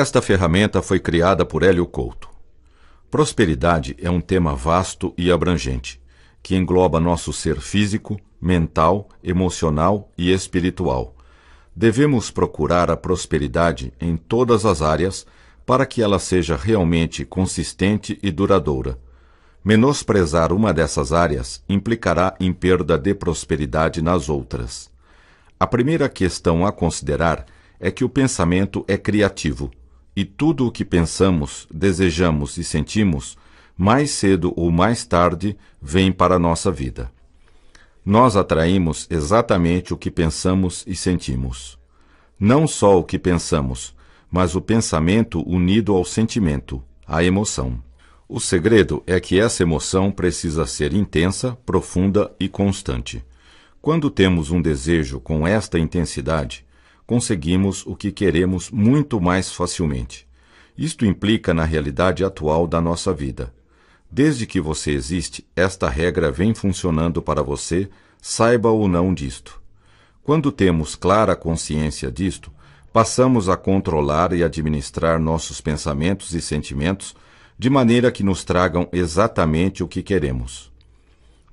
Esta ferramenta foi criada por Hélio Couto. Prosperidade é um tema vasto e abrangente, que engloba nosso ser físico, mental, emocional e espiritual. Devemos procurar a prosperidade em todas as áreas para que ela seja realmente consistente e duradoura. Menosprezar uma dessas áreas implicará em perda de prosperidade nas outras. A primeira questão a considerar é que o pensamento é criativo e tudo o que pensamos, desejamos e sentimos, mais cedo ou mais tarde, vem para a nossa vida. Nós atraímos exatamente o que pensamos e sentimos. Não só o que pensamos, mas o pensamento unido ao sentimento, à emoção. O segredo é que essa emoção precisa ser intensa, profunda e constante. Quando temos um desejo com esta intensidade, conseguimos o que queremos muito mais facilmente. Isto implica na realidade atual da nossa vida. Desde que você existe, esta regra vem funcionando para você, saiba ou não disto. Quando temos clara consciência disto, passamos a controlar e administrar nossos pensamentos e sentimentos de maneira que nos tragam exatamente o que queremos.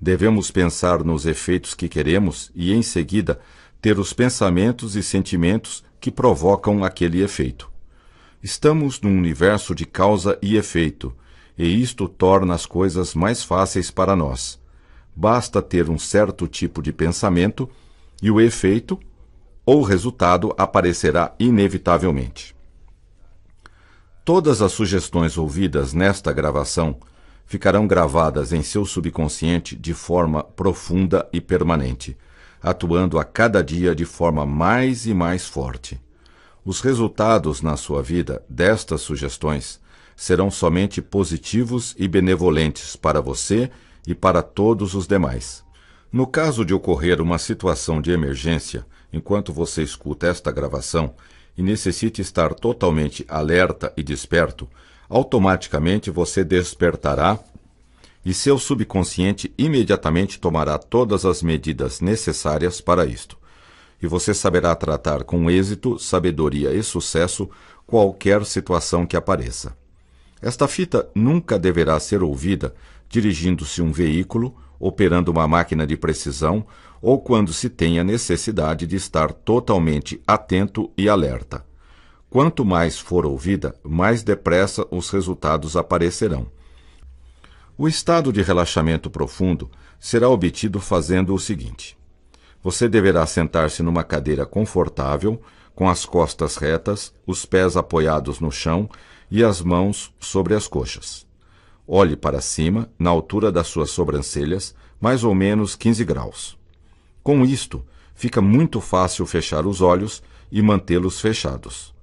Devemos pensar nos efeitos que queremos e, em seguida, ter os pensamentos e sentimentos que provocam aquele efeito. Estamos num universo de causa e efeito, e isto torna as coisas mais fáceis para nós. Basta ter um certo tipo de pensamento e o efeito ou resultado aparecerá inevitavelmente. Todas as sugestões ouvidas nesta gravação ficarão gravadas em seu subconsciente de forma profunda e permanente atuando a cada dia de forma mais e mais forte. Os resultados na sua vida destas sugestões serão somente positivos e benevolentes para você e para todos os demais. No caso de ocorrer uma situação de emergência, enquanto você escuta esta gravação e necessite estar totalmente alerta e desperto, automaticamente você despertará e seu subconsciente imediatamente tomará todas as medidas necessárias para isto. E você saberá tratar com êxito, sabedoria e sucesso qualquer situação que apareça. Esta fita nunca deverá ser ouvida dirigindo-se um veículo, operando uma máquina de precisão ou quando se tenha necessidade de estar totalmente atento e alerta. Quanto mais for ouvida, mais depressa os resultados aparecerão. O estado de relaxamento profundo será obtido fazendo o seguinte: você deverá sentar-se numa cadeira confortável, com as costas retas, os pés apoiados no chão e as mãos sobre as coxas. Olhe para cima, na altura das suas sobrancelhas, mais ou menos 15 graus. Com isto, fica muito fácil fechar os olhos e mantê-los fechados.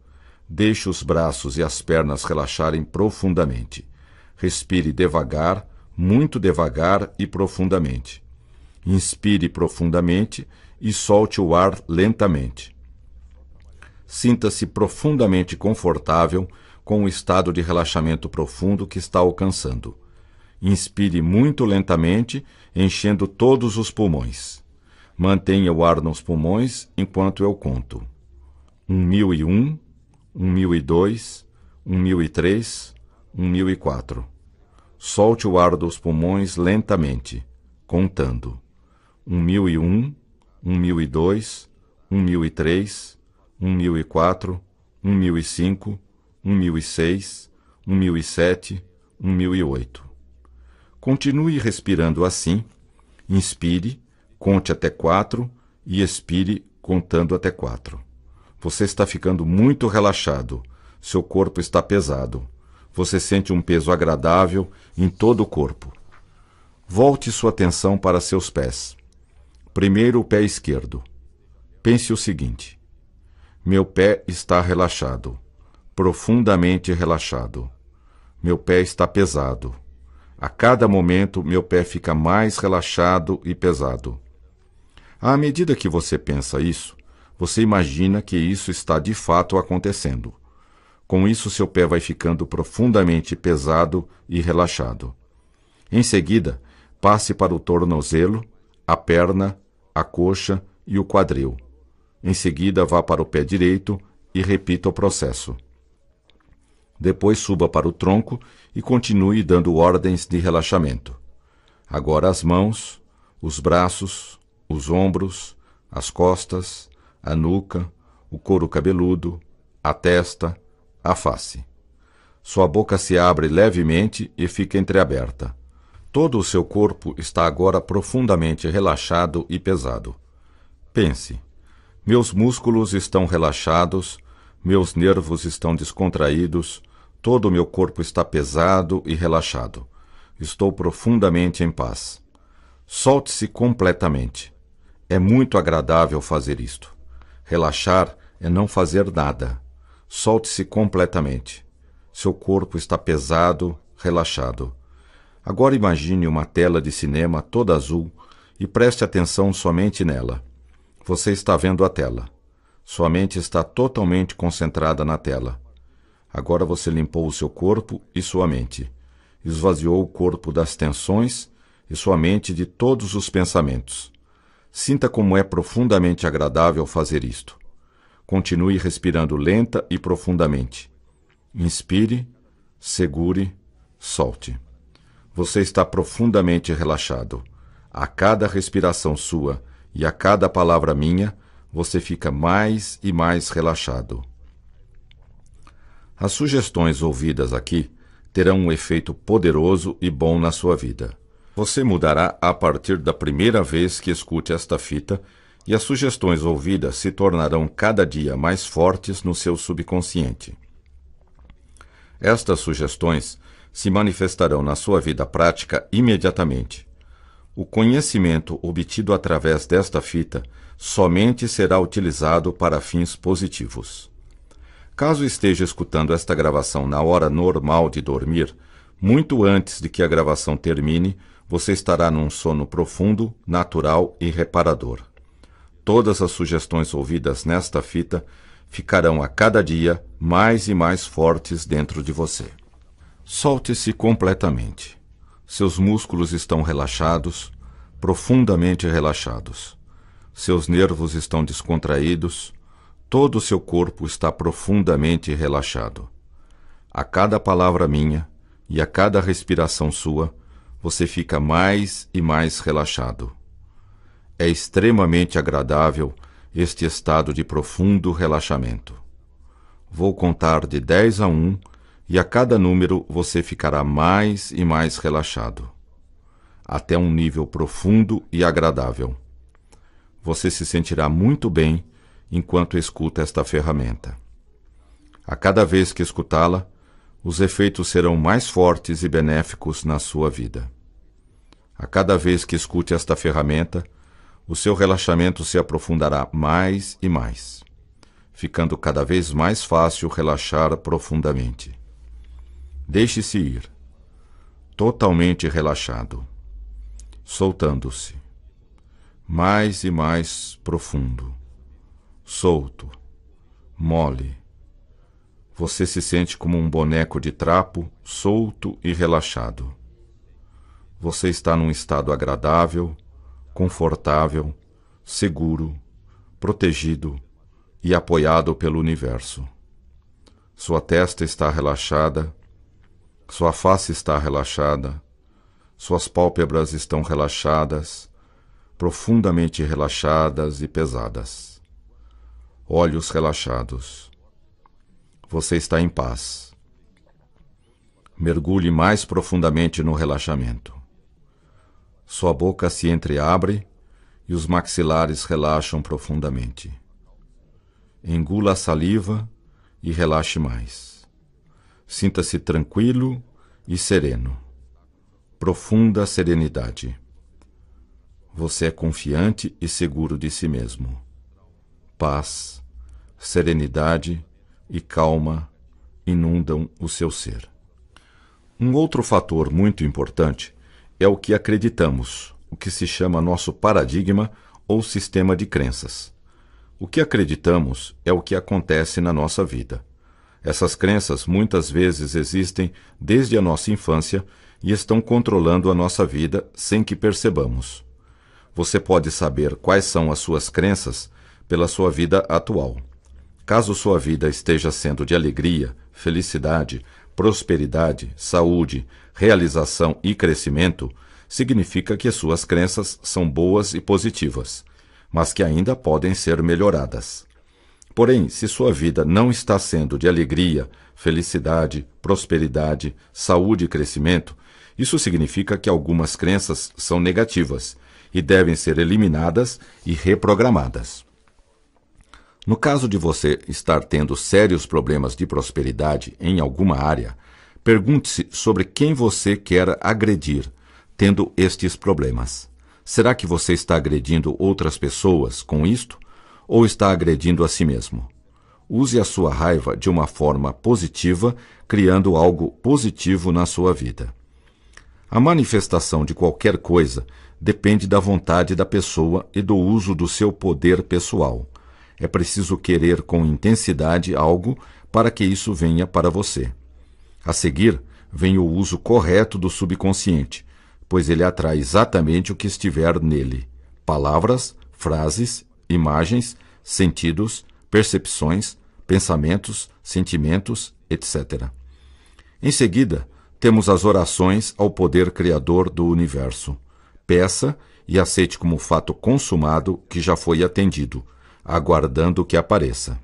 Deixe os braços e as pernas relaxarem profundamente. Respire devagar, muito devagar e profundamente. Inspire profundamente e solte o ar lentamente. Sinta-se profundamente confortável com o estado de relaxamento profundo que está alcançando. Inspire muito lentamente, enchendo todos os pulmões. Mantenha o ar nos pulmões enquanto eu conto. 1001, 1002, 1003, 1004 solte o ar dos pulmões lentamente, contando. Um mil e um, um mil e dois, um mil e três, um mil e quatro, um mil e cinco, um mil e seis, um mil e sete, um mil e oito. Continue respirando assim, inspire, conte até quatro e expire contando até quatro. Você está ficando muito relaxado, seu corpo está pesado você sente um peso agradável em todo o corpo. Volte sua atenção para seus pés. Primeiro o pé esquerdo. Pense o seguinte: meu pé está relaxado, profundamente relaxado. Meu pé está pesado. A cada momento, meu pé fica mais relaxado e pesado. À medida que você pensa isso, você imagina que isso está de fato acontecendo. Com isso, seu pé vai ficando profundamente pesado e relaxado. Em seguida, passe para o tornozelo, a perna, a coxa e o quadril. Em seguida, vá para o pé direito e repita o processo. Depois, suba para o tronco e continue dando ordens de relaxamento. Agora, as mãos, os braços, os ombros, as costas, a nuca, o couro cabeludo, a testa, a face. Sua boca se abre levemente e fica entreaberta. Todo o seu corpo está agora profundamente relaxado e pesado. Pense: meus músculos estão relaxados, meus nervos estão descontraídos, todo o meu corpo está pesado e relaxado. Estou profundamente em paz. Solte-se completamente. É muito agradável fazer isto. Relaxar é não fazer nada, Solte-se completamente. Seu corpo está pesado, relaxado. Agora imagine uma tela de cinema toda azul e preste atenção somente nela. Você está vendo a tela. Sua mente está totalmente concentrada na tela. Agora você limpou o seu corpo e sua mente. Esvaziou o corpo das tensões e sua mente de todos os pensamentos. Sinta como é profundamente agradável fazer isto. Continue respirando lenta e profundamente. Inspire, segure, solte. Você está profundamente relaxado. A cada respiração sua e a cada palavra minha, você fica mais e mais relaxado. As sugestões ouvidas aqui terão um efeito poderoso e bom na sua vida. Você mudará a partir da primeira vez que escute esta fita e as sugestões ouvidas se tornarão cada dia mais fortes no seu subconsciente. Estas sugestões se manifestarão na sua vida prática imediatamente. O conhecimento obtido através desta fita somente será utilizado para fins positivos. Caso esteja escutando esta gravação na hora normal de dormir, muito antes de que a gravação termine, você estará num sono profundo, natural e reparador. Todas as sugestões ouvidas nesta fita ficarão a cada dia mais e mais fortes dentro de você. Solte-se completamente. Seus músculos estão relaxados, profundamente relaxados. Seus nervos estão descontraídos, todo o seu corpo está profundamente relaxado. A cada palavra minha e a cada respiração sua, você fica mais e mais relaxado. É extremamente agradável este estado de profundo relaxamento. Vou contar de 10 a 1 e a cada número você ficará mais e mais relaxado, até um nível profundo e agradável. Você se sentirá muito bem enquanto escuta esta ferramenta. A cada vez que escutá-la, os efeitos serão mais fortes e benéficos na sua vida. A cada vez que escute esta ferramenta, o seu relaxamento se aprofundará mais e mais, ficando cada vez mais fácil relaxar profundamente. Deixe-se ir, totalmente relaxado, soltando-se, mais e mais profundo, solto, mole. Você se sente como um boneco de trapo, solto e relaxado. Você está num estado agradável, confortável, seguro, protegido e apoiado pelo universo. Sua testa está relaxada, sua face está relaxada, suas pálpebras estão relaxadas, profundamente relaxadas e pesadas. Olhos relaxados. Você está em paz. Mergulhe mais profundamente no relaxamento. Sua boca se entreabre e os maxilares relaxam profundamente. Engula a saliva e relaxe mais. Sinta-se tranquilo e sereno. Profunda serenidade. Você é confiante e seguro de si mesmo. Paz, serenidade e calma inundam o seu ser. Um outro fator muito importante é o que acreditamos, o que se chama nosso paradigma ou sistema de crenças. O que acreditamos é o que acontece na nossa vida. Essas crenças muitas vezes existem desde a nossa infância e estão controlando a nossa vida sem que percebamos. Você pode saber quais são as suas crenças pela sua vida atual. Caso sua vida esteja sendo de alegria, felicidade, prosperidade, saúde, realização e crescimento, significa que suas crenças são boas e positivas, mas que ainda podem ser melhoradas. Porém, se sua vida não está sendo de alegria, felicidade, prosperidade, saúde e crescimento, isso significa que algumas crenças são negativas e devem ser eliminadas e reprogramadas. No caso de você estar tendo sérios problemas de prosperidade em alguma área, Pergunte-se sobre quem você quer agredir, tendo estes problemas. Será que você está agredindo outras pessoas com isto? Ou está agredindo a si mesmo? Use a sua raiva de uma forma positiva, criando algo positivo na sua vida. A manifestação de qualquer coisa depende da vontade da pessoa e do uso do seu poder pessoal. É preciso querer com intensidade algo para que isso venha para você. A seguir, vem o uso correto do subconsciente, pois ele atrai exatamente o que estiver nele: palavras, frases, imagens, sentidos, percepções, pensamentos, sentimentos, etc. Em seguida, temos as orações ao poder criador do universo. Peça e aceite como fato consumado que já foi atendido, aguardando que apareça.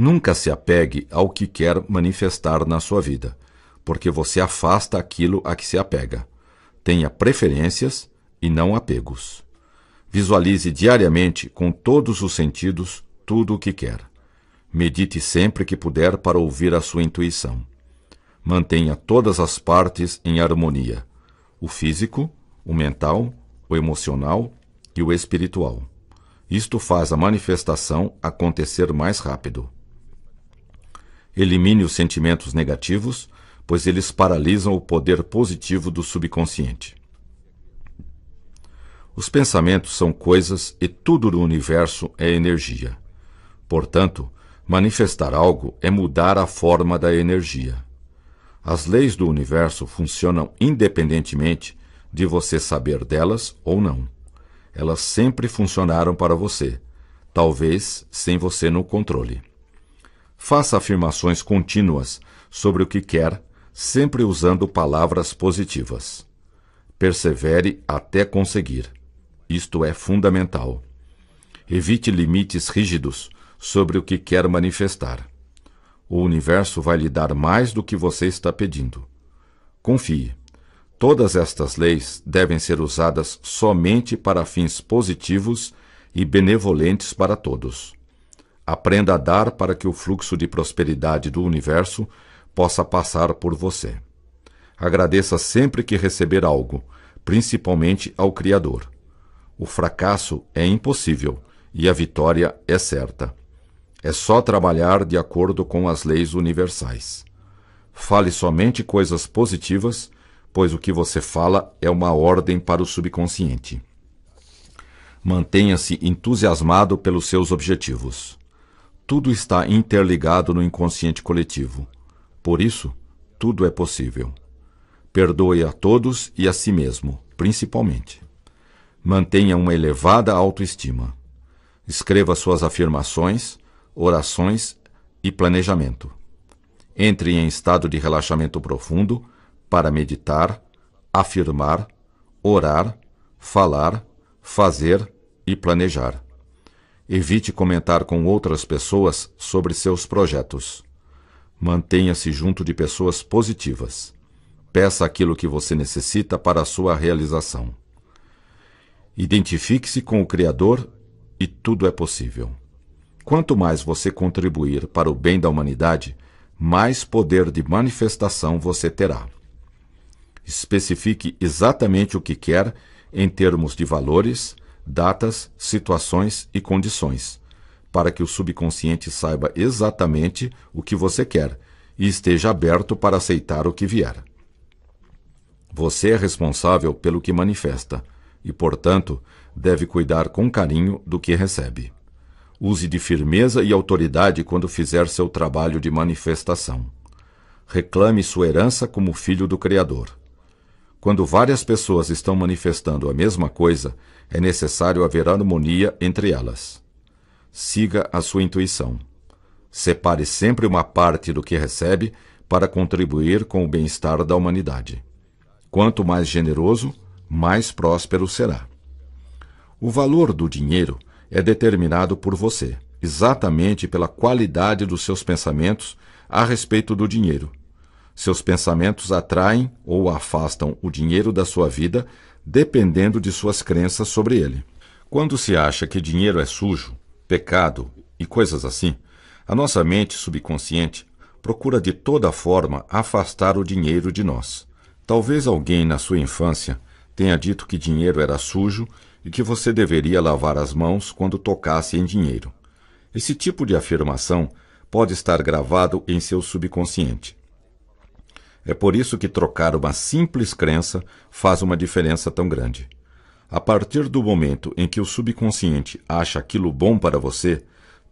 Nunca se apegue ao que quer manifestar na sua vida, porque você afasta aquilo a que se apega. Tenha preferências e não apegos. Visualize diariamente, com todos os sentidos, tudo o que quer. Medite sempre que puder para ouvir a sua intuição. Mantenha todas as partes em harmonia: o físico, o mental, o emocional e o espiritual. Isto faz a manifestação acontecer mais rápido. Elimine os sentimentos negativos, pois eles paralisam o poder positivo do subconsciente. Os pensamentos são coisas e tudo no universo é energia. Portanto, manifestar algo é mudar a forma da energia. As leis do universo funcionam independentemente de você saber delas ou não. Elas sempre funcionaram para você, talvez sem você no controle. Faça afirmações contínuas sobre o que quer, sempre usando palavras positivas. Persevere até conseguir. Isto é fundamental. Evite limites rígidos sobre o que quer manifestar. O universo vai lhe dar mais do que você está pedindo. Confie. Todas estas leis devem ser usadas somente para fins positivos e benevolentes para todos. Aprenda a dar para que o fluxo de prosperidade do universo possa passar por você. Agradeça sempre que receber algo, principalmente ao Criador. O fracasso é impossível e a vitória é certa. É só trabalhar de acordo com as leis universais. Fale somente coisas positivas, pois o que você fala é uma ordem para o subconsciente. Mantenha-se entusiasmado pelos seus objetivos tudo está interligado no inconsciente coletivo. Por isso, tudo é possível. Perdoe a todos e a si mesmo, principalmente. Mantenha uma elevada autoestima. Escreva suas afirmações, orações e planejamento. Entre em estado de relaxamento profundo para meditar, afirmar, orar, falar, fazer e planejar. Evite comentar com outras pessoas sobre seus projetos. Mantenha-se junto de pessoas positivas. Peça aquilo que você necessita para a sua realização. Identifique-se com o Criador e tudo é possível. Quanto mais você contribuir para o bem da humanidade, mais poder de manifestação você terá. Especifique exatamente o que quer em termos de valores, datas, situações e condições, para que o subconsciente saiba exatamente o que você quer e esteja aberto para aceitar o que vier. Você é responsável pelo que manifesta e, portanto, deve cuidar com carinho do que recebe. Use de firmeza e autoridade quando fizer seu trabalho de manifestação. Reclame sua herança como filho do Criador. Quando várias pessoas estão manifestando a mesma coisa, é necessário haver harmonia entre elas. Siga a sua intuição. Separe sempre uma parte do que recebe para contribuir com o bem-estar da humanidade. Quanto mais generoso, mais próspero será. O valor do dinheiro é determinado por você, exatamente pela qualidade dos seus pensamentos a respeito do dinheiro seus pensamentos atraem ou afastam o dinheiro da sua vida, dependendo de suas crenças sobre ele. Quando se acha que dinheiro é sujo, pecado e coisas assim, a nossa mente subconsciente procura de toda forma afastar o dinheiro de nós. Talvez alguém na sua infância tenha dito que dinheiro era sujo e que você deveria lavar as mãos quando tocasse em dinheiro. Esse tipo de afirmação pode estar gravado em seu subconsciente é por isso que trocar uma simples crença faz uma diferença tão grande. A partir do momento em que o subconsciente acha aquilo bom para você,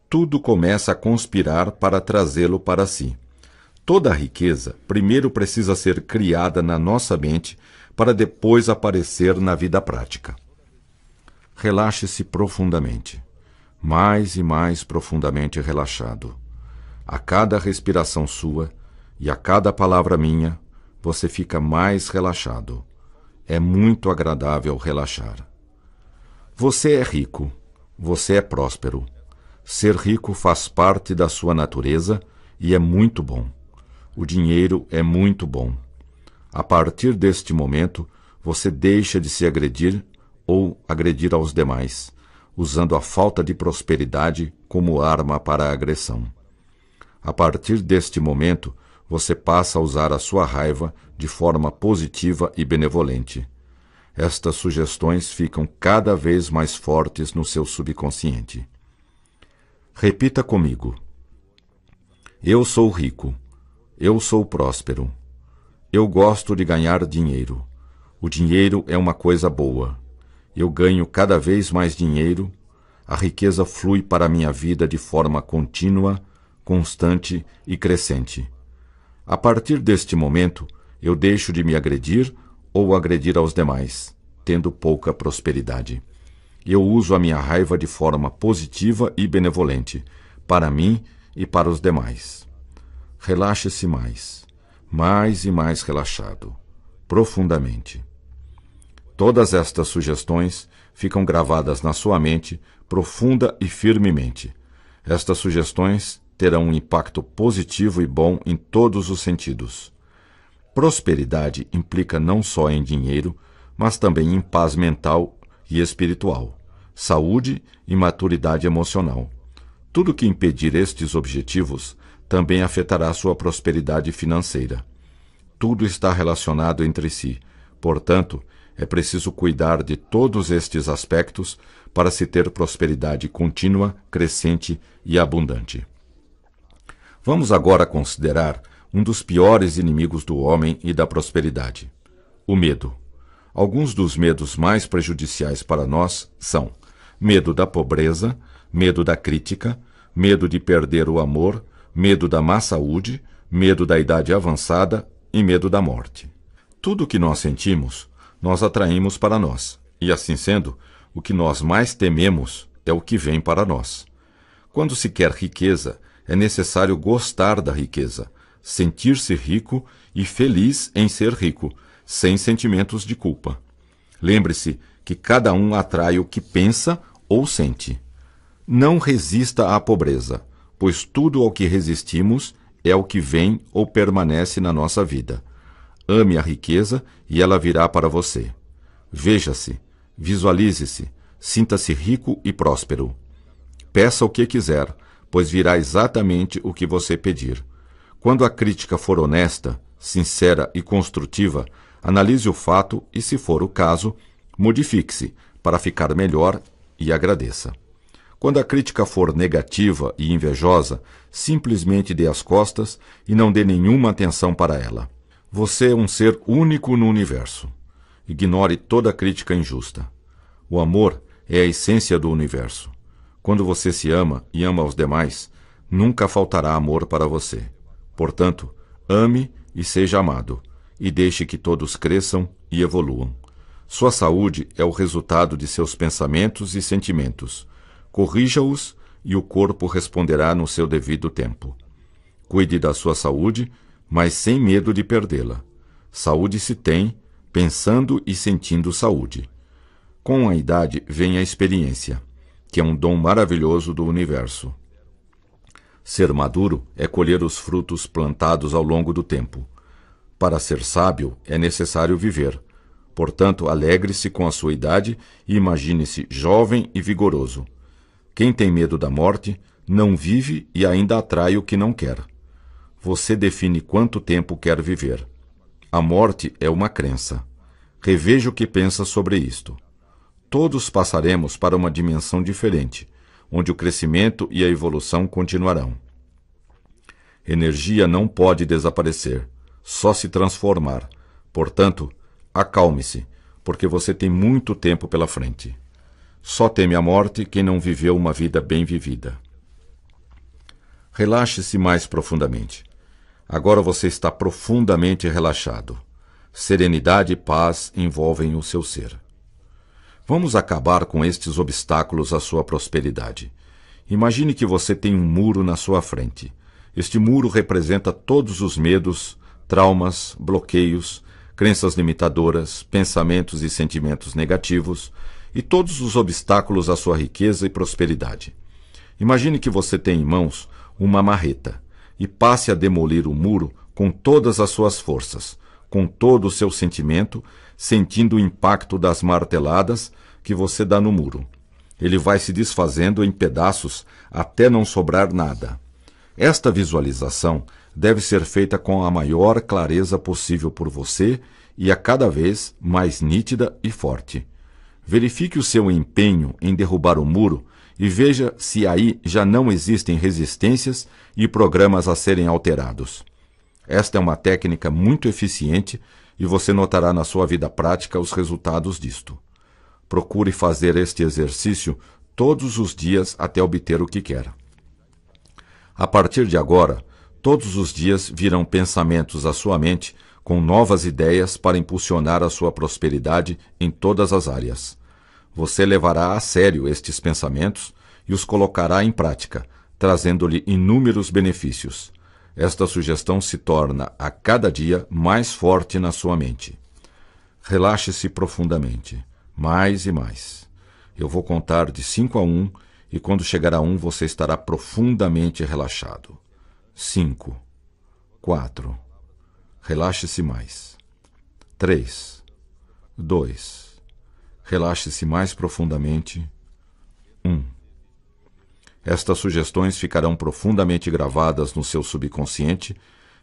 tudo começa a conspirar para trazê-lo para si. Toda a riqueza primeiro precisa ser criada na nossa mente para depois aparecer na vida prática. Relaxe-se profundamente, mais e mais profundamente relaxado. A cada respiração sua, e a cada palavra minha você fica mais relaxado. É muito agradável relaxar. Você é rico, você é próspero. Ser rico faz parte da sua natureza e é muito bom. O dinheiro é muito bom. A partir deste momento, você deixa de se agredir ou agredir aos demais, usando a falta de prosperidade como arma para a agressão. A partir deste momento, você passa a usar a sua raiva de forma positiva e benevolente. Estas sugestões ficam cada vez mais fortes no seu subconsciente. Repita comigo: Eu sou rico. Eu sou próspero. Eu gosto de ganhar dinheiro. O dinheiro é uma coisa boa. Eu ganho cada vez mais dinheiro. A riqueza flui para a minha vida de forma contínua, constante e crescente. A partir deste momento, eu deixo de me agredir ou agredir aos demais, tendo pouca prosperidade. Eu uso a minha raiva de forma positiva e benevolente, para mim e para os demais. Relaxe-se mais, mais e mais relaxado, profundamente. Todas estas sugestões ficam gravadas na sua mente, profunda e firmemente. Estas sugestões terão um impacto positivo e bom em todos os sentidos. Prosperidade implica não só em dinheiro, mas também em paz mental e espiritual, saúde e maturidade emocional. Tudo que impedir estes objetivos também afetará sua prosperidade financeira. Tudo está relacionado entre si, portanto, é preciso cuidar de todos estes aspectos para se ter prosperidade contínua, crescente e abundante. Vamos agora considerar um dos piores inimigos do homem e da prosperidade: o medo. Alguns dos medos mais prejudiciais para nós são medo da pobreza, medo da crítica, medo de perder o amor, medo da má saúde, medo da idade avançada e medo da morte. Tudo o que nós sentimos, nós atraímos para nós, e assim sendo, o que nós mais tememos é o que vem para nós. Quando se quer riqueza, é necessário gostar da riqueza, sentir-se rico e feliz em ser rico, sem sentimentos de culpa. Lembre-se que cada um atrai o que pensa ou sente. Não resista à pobreza, pois tudo ao que resistimos é o que vem ou permanece na nossa vida. Ame a riqueza e ela virá para você. Veja-se, visualize-se, sinta-se rico e próspero. Peça o que quiser pois virá exatamente o que você pedir. Quando a crítica for honesta, sincera e construtiva, analise o fato e, se for o caso, modifique-se para ficar melhor e agradeça. Quando a crítica for negativa e invejosa, simplesmente dê as costas e não dê nenhuma atenção para ela. Você é um ser único no universo. Ignore toda crítica injusta. O amor é a essência do universo. Quando você se ama e ama os demais, nunca faltará amor para você. Portanto, ame e seja amado, e deixe que todos cresçam e evoluam. Sua saúde é o resultado de seus pensamentos e sentimentos. Corrija-os e o corpo responderá no seu devido tempo. Cuide da sua saúde, mas sem medo de perdê-la. Saúde se tem pensando e sentindo saúde. Com a idade vem a experiência que é um dom maravilhoso do universo. Ser maduro é colher os frutos plantados ao longo do tempo. Para ser sábio é necessário viver. Portanto, alegre-se com a sua idade e imagine-se jovem e vigoroso. Quem tem medo da morte não vive e ainda atrai o que não quer. Você define quanto tempo quer viver. A morte é uma crença. Reveja o que pensa sobre isto todos passaremos para uma dimensão diferente, onde o crescimento e a evolução continuarão. Energia não pode desaparecer, só se transformar. Portanto, acalme-se, porque você tem muito tempo pela frente. Só teme a morte quem não viveu uma vida bem vivida. Relaxe-se mais profundamente. Agora você está profundamente relaxado. Serenidade e paz envolvem o seu ser. Vamos acabar com estes obstáculos à sua prosperidade. Imagine que você tem um muro na sua frente. Este muro representa todos os medos, traumas, bloqueios, crenças limitadoras, pensamentos e sentimentos negativos e todos os obstáculos à sua riqueza e prosperidade. Imagine que você tem em mãos uma marreta e passe a demolir o muro com todas as suas forças com todo o seu sentimento, sentindo o impacto das marteladas que você dá no muro. Ele vai se desfazendo em pedaços até não sobrar nada. Esta visualização deve ser feita com a maior clareza possível por você e a cada vez mais nítida e forte. Verifique o seu empenho em derrubar o muro e veja se aí já não existem resistências e programas a serem alterados. Esta é uma técnica muito eficiente e você notará na sua vida prática os resultados disto. Procure fazer este exercício todos os dias até obter o que quer. A partir de agora, todos os dias virão pensamentos à sua mente com novas ideias para impulsionar a sua prosperidade em todas as áreas. Você levará a sério estes pensamentos e os colocará em prática, trazendo-lhe inúmeros benefícios esta sugestão se torna a cada dia mais forte na sua mente. Relaxe-se profundamente, mais e mais. Eu vou contar de 5 a 1 um, e quando chegar a 1 um, você estará profundamente relaxado. 5 4 Relaxe-se mais. 3 2 Relaxe-se mais profundamente. 1 um. Estas sugestões ficarão profundamente gravadas no seu subconsciente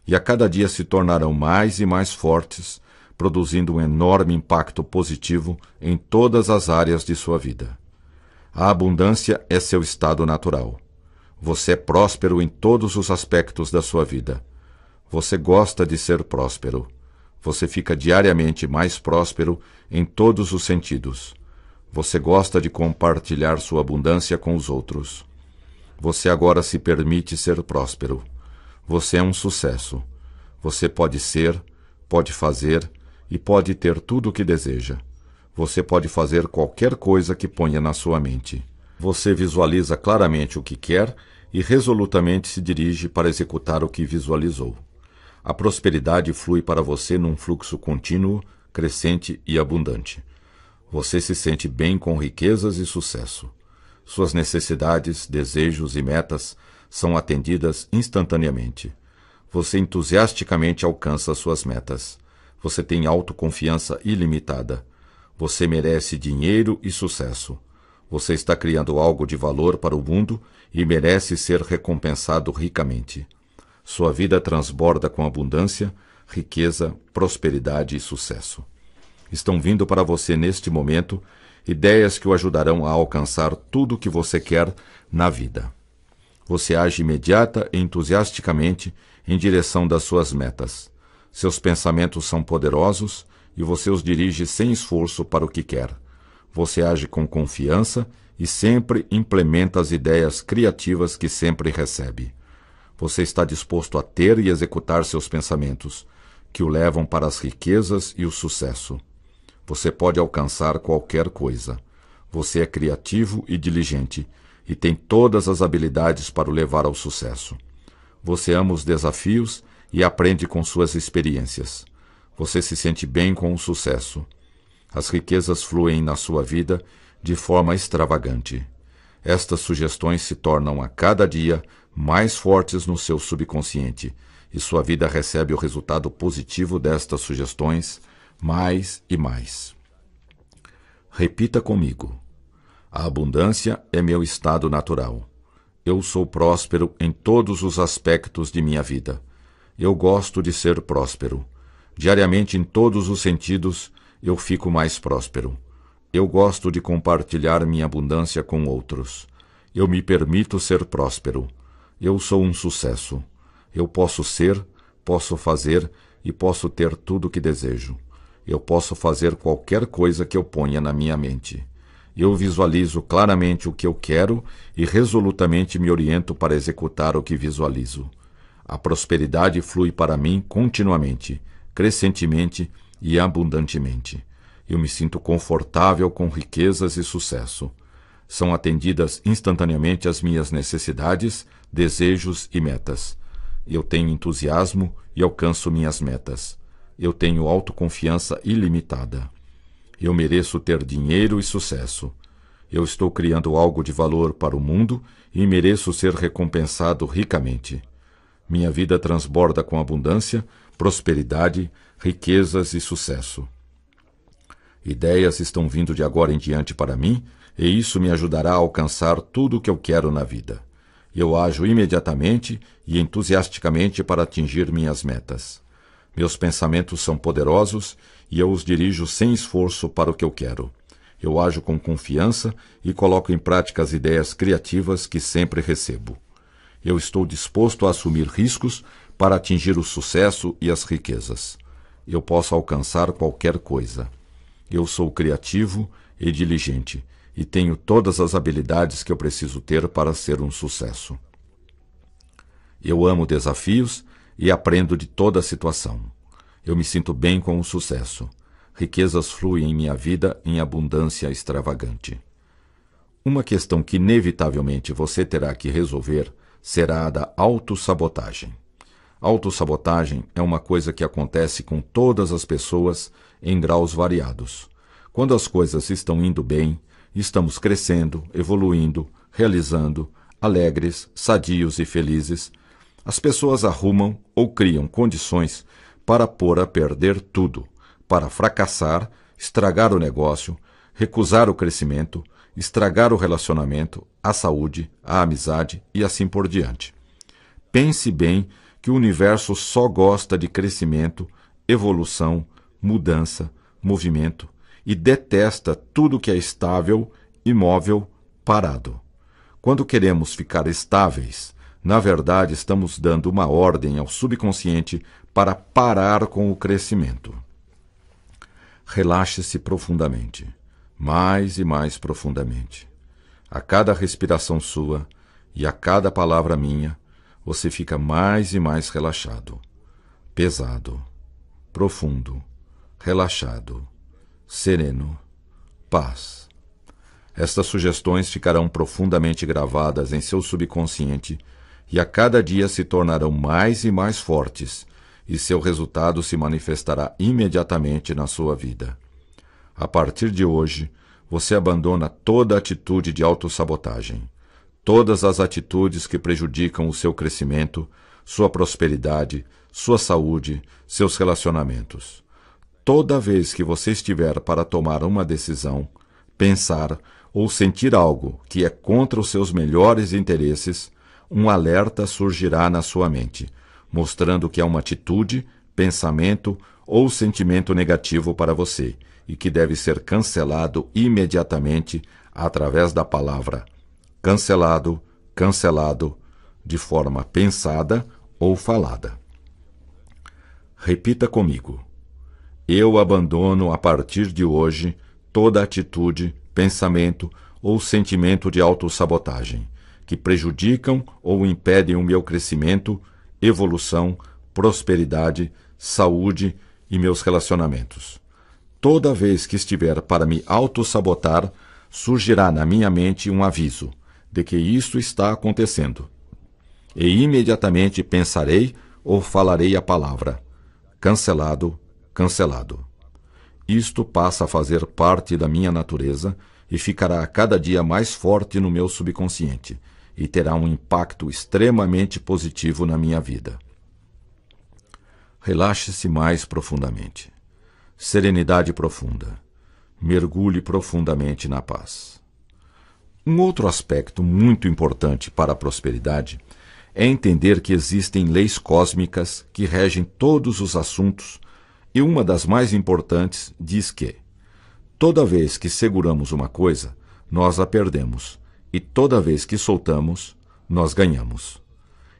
e a cada dia se tornarão mais e mais fortes, produzindo um enorme impacto positivo em todas as áreas de sua vida. A abundância é seu estado natural. Você é próspero em todos os aspectos da sua vida. Você gosta de ser próspero. Você fica diariamente mais próspero em todos os sentidos. Você gosta de compartilhar sua abundância com os outros. Você agora se permite ser próspero. Você é um sucesso. Você pode ser, pode fazer e pode ter tudo o que deseja. Você pode fazer qualquer coisa que ponha na sua mente. Você visualiza claramente o que quer e resolutamente se dirige para executar o que visualizou. A prosperidade flui para você num fluxo contínuo, crescente e abundante. Você se sente bem com riquezas e sucesso. Suas necessidades, desejos e metas são atendidas instantaneamente. Você entusiasticamente alcança suas metas. Você tem autoconfiança ilimitada. Você merece dinheiro e sucesso. Você está criando algo de valor para o mundo e merece ser recompensado ricamente. Sua vida transborda com abundância, riqueza, prosperidade e sucesso. Estão vindo para você neste momento ideias que o ajudarão a alcançar tudo o que você quer na vida. Você age imediata e entusiasticamente em direção das suas metas. Seus pensamentos são poderosos e você os dirige sem esforço para o que quer. Você age com confiança e sempre implementa as ideias criativas que sempre recebe. Você está disposto a ter e executar seus pensamentos, que o levam para as riquezas e o sucesso. Você pode alcançar qualquer coisa. Você é criativo e diligente e tem todas as habilidades para o levar ao sucesso. Você ama os desafios e aprende com suas experiências. Você se sente bem com o sucesso. As riquezas fluem na sua vida de forma extravagante. Estas sugestões se tornam a cada dia mais fortes no seu subconsciente e sua vida recebe o resultado positivo destas sugestões mais e mais. Repita comigo: a abundância é meu estado natural. Eu sou próspero em todos os aspectos de minha vida. Eu gosto de ser próspero. Diariamente, em todos os sentidos, eu fico mais próspero. Eu gosto de compartilhar minha abundância com outros. Eu me permito ser próspero. Eu sou um sucesso. Eu posso ser, posso fazer e posso ter tudo o que desejo eu posso fazer qualquer coisa que eu ponha na minha mente. Eu visualizo claramente o que eu quero e resolutamente me oriento para executar o que visualizo. A prosperidade flui para mim continuamente, crescentemente e abundantemente. Eu me sinto confortável com riquezas e sucesso. São atendidas instantaneamente as minhas necessidades, desejos e metas. Eu tenho entusiasmo e alcanço minhas metas eu tenho autoconfiança ilimitada. Eu mereço ter dinheiro e sucesso. Eu estou criando algo de valor para o mundo e mereço ser recompensado ricamente. Minha vida transborda com abundância, prosperidade, riquezas e sucesso. Ideias estão vindo de agora em diante para mim, e isso me ajudará a alcançar tudo o que eu quero na vida. Eu ajo imediatamente e entusiasticamente para atingir minhas metas. Meus pensamentos são poderosos e eu os dirijo sem esforço para o que eu quero. Eu ajo com confiança e coloco em prática as ideias criativas que sempre recebo. Eu estou disposto a assumir riscos para atingir o sucesso e as riquezas. Eu posso alcançar qualquer coisa. Eu sou criativo e diligente e tenho todas as habilidades que eu preciso ter para ser um sucesso. Eu amo desafios e aprendo de toda a situação. Eu me sinto bem com o sucesso. Riquezas fluem em minha vida em abundância extravagante. Uma questão que inevitavelmente você terá que resolver será a da autossabotagem. Autossabotagem é uma coisa que acontece com todas as pessoas em graus variados. Quando as coisas estão indo bem, estamos crescendo, evoluindo, realizando, alegres, sadios e felizes, as pessoas arrumam ou criam condições para pôr a perder tudo, para fracassar, estragar o negócio, recusar o crescimento, estragar o relacionamento, a saúde, a amizade e assim por diante. Pense bem que o universo só gosta de crescimento, evolução, mudança, movimento e detesta tudo que é estável, imóvel, parado. Quando queremos ficar estáveis, na verdade, estamos dando uma ordem ao subconsciente para parar com o crescimento. Relaxe-se profundamente, mais e mais profundamente. A cada respiração sua e a cada palavra minha, você fica mais e mais relaxado, pesado, profundo, relaxado, sereno, paz. Estas sugestões ficarão profundamente gravadas em seu subconsciente e a cada dia se tornarão mais e mais fortes, e seu resultado se manifestará imediatamente na sua vida. A partir de hoje, você abandona toda atitude de autossabotagem, todas as atitudes que prejudicam o seu crescimento, sua prosperidade, sua saúde, seus relacionamentos. Toda vez que você estiver para tomar uma decisão, pensar ou sentir algo que é contra os seus melhores interesses, um alerta surgirá na sua mente, mostrando que é uma atitude, pensamento ou sentimento negativo para você e que deve ser cancelado imediatamente através da palavra cancelado, cancelado, de forma pensada ou falada. Repita comigo. Eu abandono a partir de hoje toda atitude, pensamento ou sentimento de autossabotagem que prejudicam ou impedem o meu crescimento, evolução, prosperidade, saúde e meus relacionamentos. Toda vez que estiver para me autossabotar, surgirá na minha mente um aviso de que isto está acontecendo. E imediatamente pensarei ou falarei a palavra: cancelado, cancelado. Isto passa a fazer parte da minha natureza e ficará cada dia mais forte no meu subconsciente e terá um impacto extremamente positivo na minha vida. Relaxe-se mais profundamente. Serenidade profunda. Mergulhe profundamente na paz. Um outro aspecto muito importante para a prosperidade é entender que existem leis cósmicas que regem todos os assuntos, e uma das mais importantes diz que, toda vez que seguramos uma coisa, nós a perdemos e toda vez que soltamos, nós ganhamos.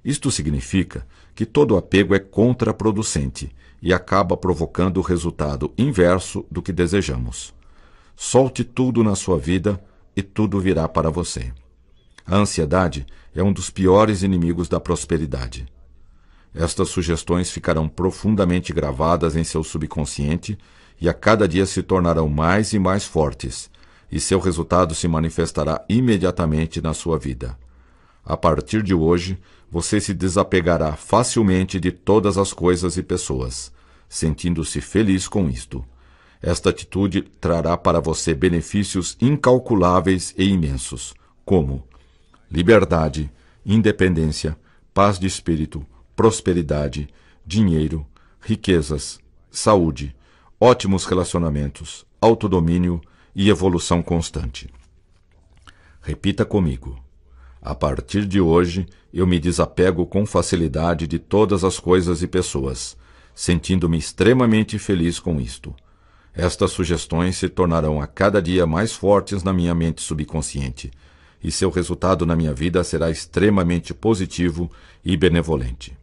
Isto significa que todo apego é contraproducente e acaba provocando o resultado inverso do que desejamos. Solte tudo na sua vida e tudo virá para você. A ansiedade é um dos piores inimigos da prosperidade. Estas sugestões ficarão profundamente gravadas em seu subconsciente e a cada dia se tornarão mais e mais fortes, e seu resultado se manifestará imediatamente na sua vida. A partir de hoje, você se desapegará facilmente de todas as coisas e pessoas, sentindo-se feliz com isto. Esta atitude trará para você benefícios incalculáveis e imensos, como liberdade, independência, paz de espírito, prosperidade, dinheiro, riquezas, saúde, ótimos relacionamentos, autodomínio, e evolução constante. Repita comigo. A partir de hoje, eu me desapego com facilidade de todas as coisas e pessoas, sentindo-me extremamente feliz com isto. Estas sugestões se tornarão a cada dia mais fortes na minha mente subconsciente, e seu resultado na minha vida será extremamente positivo e benevolente.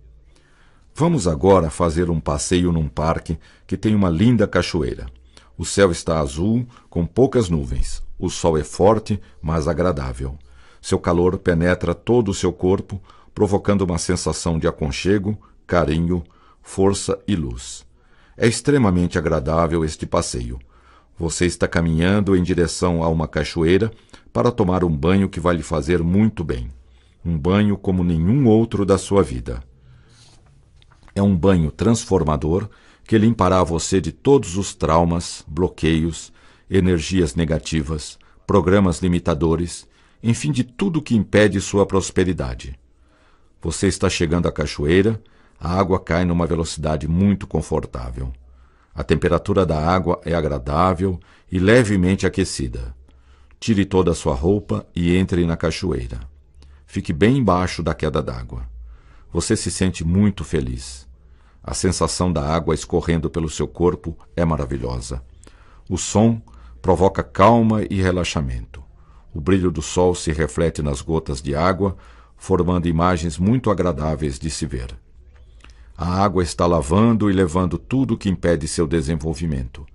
Vamos agora fazer um passeio num parque que tem uma linda cachoeira. O céu está azul, com poucas nuvens. O sol é forte, mas agradável. Seu calor penetra todo o seu corpo, provocando uma sensação de aconchego, carinho, força e luz. É extremamente agradável este passeio. Você está caminhando em direção a uma cachoeira para tomar um banho que vai lhe fazer muito bem. Um banho como nenhum outro da sua vida. É um banho transformador que limpará você de todos os traumas, bloqueios, energias negativas, programas limitadores, enfim, de tudo que impede sua prosperidade. Você está chegando à cachoeira, a água cai numa velocidade muito confortável. A temperatura da água é agradável e levemente aquecida. Tire toda a sua roupa e entre na cachoeira. Fique bem embaixo da queda d'água. Você se sente muito feliz. A sensação da água escorrendo pelo seu corpo é maravilhosa. O som provoca calma e relaxamento. O brilho do sol se reflete nas gotas de água, formando imagens muito agradáveis de se ver. A água está lavando e levando tudo que impede seu desenvolvimento,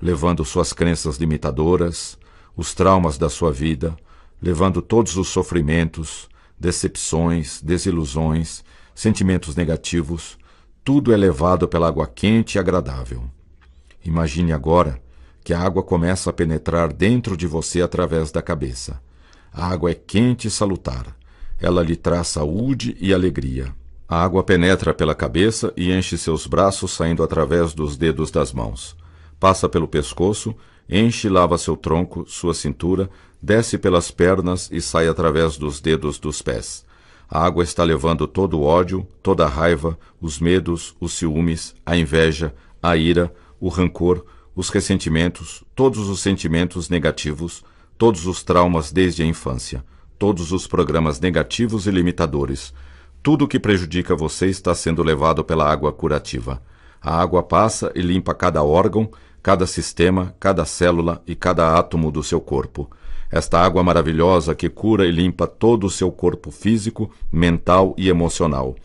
levando suas crenças limitadoras, os traumas da sua vida, levando todos os sofrimentos, decepções, desilusões, sentimentos negativos, tudo é levado pela água quente e agradável. Imagine agora que a água começa a penetrar dentro de você através da cabeça. A água é quente e salutar. Ela lhe traz saúde e alegria. A água penetra pela cabeça e enche seus braços, saindo através dos dedos das mãos. Passa pelo pescoço, enche e lava seu tronco, sua cintura, desce pelas pernas e sai através dos dedos dos pés. A água está levando todo o ódio, toda a raiva, os medos, os ciúmes, a inveja, a ira, o rancor, os ressentimentos, todos os sentimentos negativos, todos os traumas desde a infância, todos os programas negativos e limitadores. Tudo que prejudica você está sendo levado pela água curativa. A água passa e limpa cada órgão, cada sistema, cada célula e cada átomo do seu corpo esta água maravilhosa que cura e limpa todo o seu corpo físico, mental e emocional.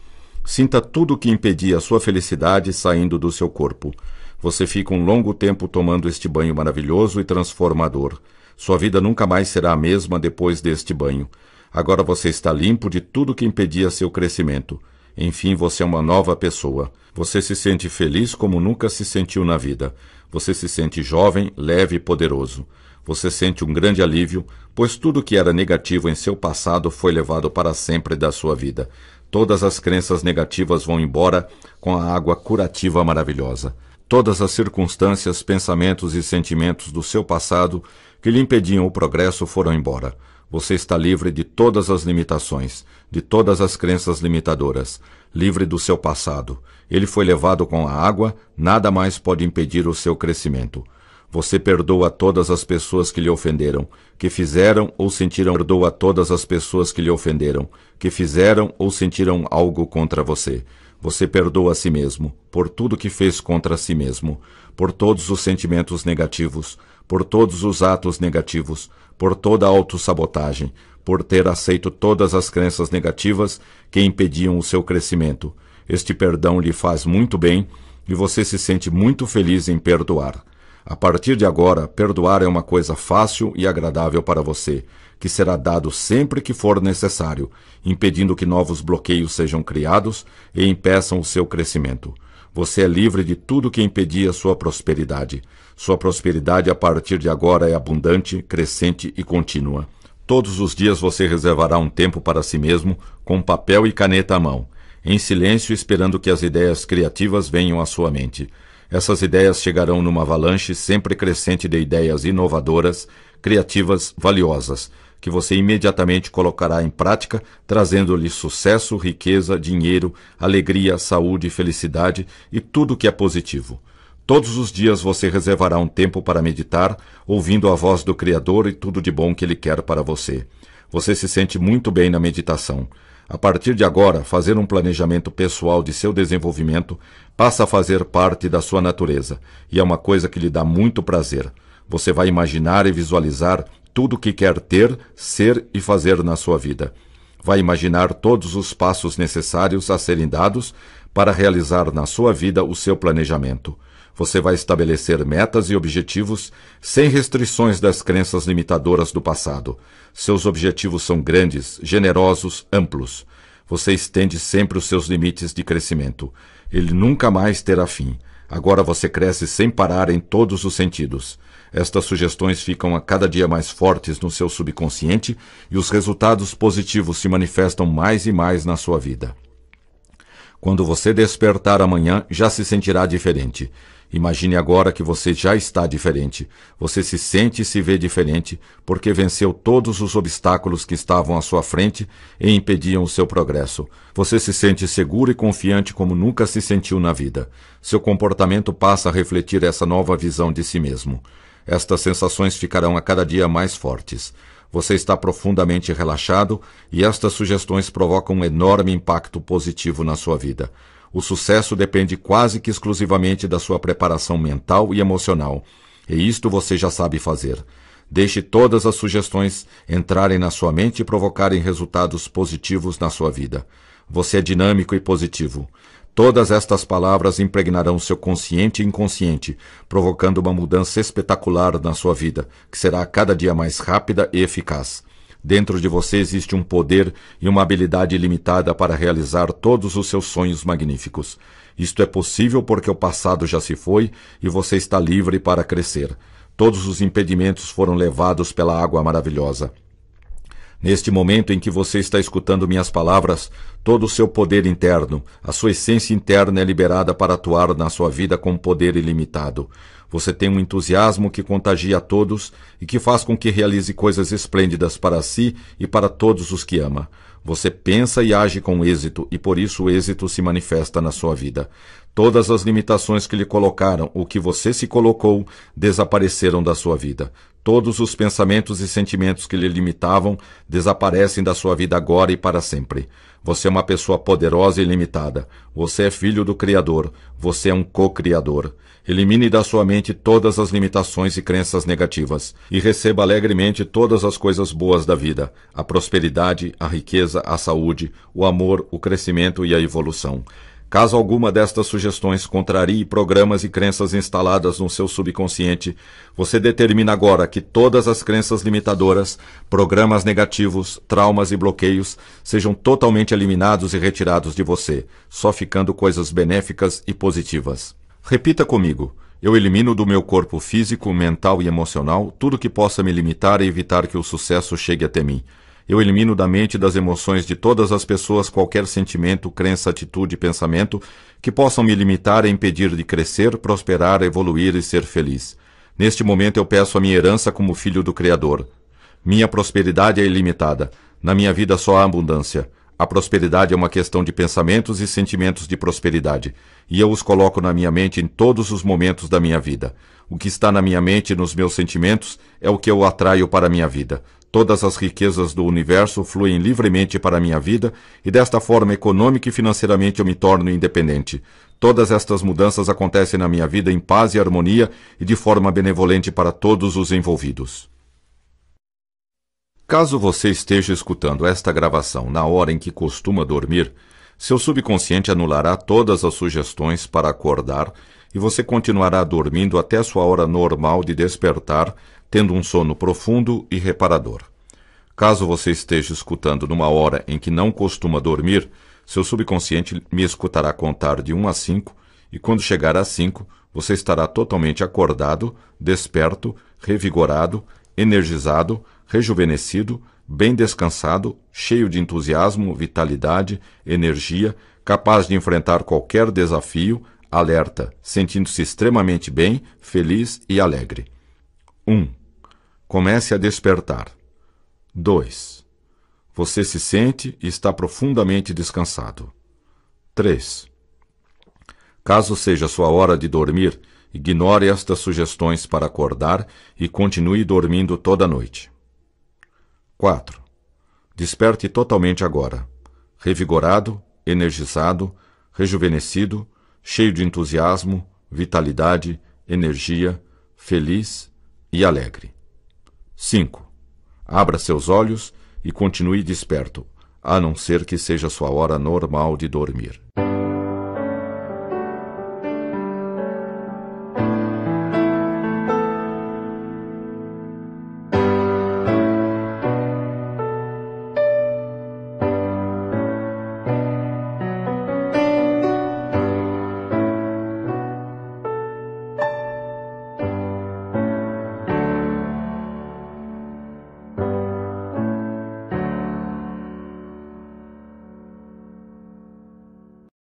Sinta tudo o que impedia a sua felicidade saindo do seu corpo. Você fica um longo tempo tomando este banho maravilhoso e transformador. Sua vida nunca mais será a mesma depois deste banho. Agora você está limpo de tudo que impedia seu crescimento. Enfim, você é uma nova pessoa. Você se sente feliz como nunca se sentiu na vida. Você se sente jovem, leve e poderoso. Você sente um grande alívio, pois tudo que era negativo em seu passado foi levado para sempre da sua vida. Todas as crenças negativas vão embora com a água curativa maravilhosa. Todas as circunstâncias, pensamentos e sentimentos do seu passado que lhe impediam o progresso foram embora. Você está livre de todas as limitações, de todas as crenças limitadoras, livre do seu passado. Ele foi levado com a água, nada mais pode impedir o seu crescimento. Você perdoa a todas as pessoas que lhe ofenderam, que fizeram ou sentiram perdoa todas as pessoas que lhe ofenderam, que fizeram ou sentiram algo contra você. Você perdoa a si mesmo, por tudo que fez contra si mesmo, por todos os sentimentos negativos, por todos os atos negativos, por toda a autossabotagem, por ter aceito todas as crenças negativas que impediam o seu crescimento. Este perdão lhe faz muito bem e você se sente muito feliz em perdoar. A partir de agora, perdoar é uma coisa fácil e agradável para você, que será dado sempre que for necessário, impedindo que novos bloqueios sejam criados e impeçam o seu crescimento. Você é livre de tudo que impedia sua prosperidade. Sua prosperidade a partir de agora é abundante, crescente e contínua. Todos os dias você reservará um tempo para si mesmo, com papel e caneta à mão, em silêncio esperando que as ideias criativas venham à sua mente. Essas ideias chegarão numa avalanche sempre crescente de ideias inovadoras, criativas, valiosas, que você imediatamente colocará em prática, trazendo-lhe sucesso, riqueza, dinheiro, alegria, saúde, felicidade e tudo o que é positivo. Todos os dias você reservará um tempo para meditar, ouvindo a voz do Criador e tudo de bom que Ele quer para você. Você se sente muito bem na meditação a partir de agora, fazer um planejamento pessoal de seu desenvolvimento passa a fazer parte da sua natureza e é uma coisa que lhe dá muito prazer. Você vai imaginar e visualizar tudo o que quer ter, ser e fazer na sua vida. Vai imaginar todos os passos necessários a serem dados para realizar na sua vida o seu planejamento. Você vai estabelecer metas e objetivos sem restrições das crenças limitadoras do passado. Seus objetivos são grandes, generosos, amplos. Você estende sempre os seus limites de crescimento. Ele nunca mais terá fim. Agora você cresce sem parar em todos os sentidos. Estas sugestões ficam a cada dia mais fortes no seu subconsciente e os resultados positivos se manifestam mais e mais na sua vida. Quando você despertar amanhã, já se sentirá diferente. Imagine agora que você já está diferente. Você se sente e se vê diferente, porque venceu todos os obstáculos que estavam à sua frente e impediam o seu progresso. Você se sente seguro e confiante como nunca se sentiu na vida. Seu comportamento passa a refletir essa nova visão de si mesmo. Estas sensações ficarão a cada dia mais fortes. Você está profundamente relaxado e estas sugestões provocam um enorme impacto positivo na sua vida o sucesso depende quase que exclusivamente da sua preparação mental e emocional. E isto você já sabe fazer. Deixe todas as sugestões entrarem na sua mente e provocarem resultados positivos na sua vida. Você é dinâmico e positivo. Todas estas palavras impregnarão seu consciente e inconsciente, provocando uma mudança espetacular na sua vida, que será cada dia mais rápida e eficaz. Dentro de você existe um poder e uma habilidade ilimitada para realizar todos os seus sonhos magníficos. Isto é possível porque o passado já se foi e você está livre para crescer. Todos os impedimentos foram levados pela água maravilhosa. Neste momento em que você está escutando minhas palavras, todo o seu poder interno, a sua essência interna é liberada para atuar na sua vida com poder ilimitado. Você tem um entusiasmo que contagia a todos e que faz com que realize coisas esplêndidas para si e para todos os que ama. Você pensa e age com êxito, e por isso o êxito se manifesta na sua vida. Todas as limitações que lhe colocaram ou que você se colocou desapareceram da sua vida. Todos os pensamentos e sentimentos que lhe limitavam desaparecem da sua vida agora e para sempre. Você é uma pessoa poderosa e limitada. Você é filho do Criador. Você é um co-criador. Elimine da sua mente todas as limitações e crenças negativas. E receba alegremente todas as coisas boas da vida: a prosperidade, a riqueza, a saúde, o amor, o crescimento e a evolução. Caso alguma destas sugestões contrarie programas e crenças instaladas no seu subconsciente, você determina agora que todas as crenças limitadoras, programas negativos, traumas e bloqueios sejam totalmente eliminados e retirados de você, só ficando coisas benéficas e positivas. Repita comigo. Eu elimino do meu corpo físico, mental e emocional tudo que possa me limitar e evitar que o sucesso chegue até mim eu elimino da mente e das emoções de todas as pessoas qualquer sentimento, crença, atitude e pensamento que possam me limitar e impedir de crescer, prosperar, evoluir e ser feliz. Neste momento eu peço a minha herança como filho do Criador. Minha prosperidade é ilimitada. Na minha vida só há abundância. A prosperidade é uma questão de pensamentos e sentimentos de prosperidade, e eu os coloco na minha mente em todos os momentos da minha vida. O que está na minha mente e nos meus sentimentos é o que eu atraio para a minha vida. Todas as riquezas do universo fluem livremente para a minha vida e desta forma econômica e financeiramente eu me torno independente. Todas estas mudanças acontecem na minha vida em paz e harmonia e de forma benevolente para todos os envolvidos. Caso você esteja escutando esta gravação na hora em que costuma dormir, seu subconsciente anulará todas as sugestões para acordar e você continuará dormindo até sua hora normal de despertar tendo um sono profundo e reparador. Caso você esteja escutando numa hora em que não costuma dormir, seu subconsciente me escutará contar de 1 a 5 e quando chegar a 5, você estará totalmente acordado, desperto, revigorado, energizado, rejuvenescido, bem descansado, cheio de entusiasmo, vitalidade, energia, capaz de enfrentar qualquer desafio, alerta, sentindo-se extremamente bem, feliz e alegre. 1. Um, Comece a despertar. 2. Você se sente e está profundamente descansado. 3. Caso seja sua hora de dormir, ignore estas sugestões para acordar e continue dormindo toda a noite. 4. Desperte totalmente agora. Revigorado, energizado, rejuvenescido, cheio de entusiasmo, vitalidade, energia, feliz e alegre. 5. Abra seus olhos e continue desperto, a não ser que seja sua hora normal de dormir.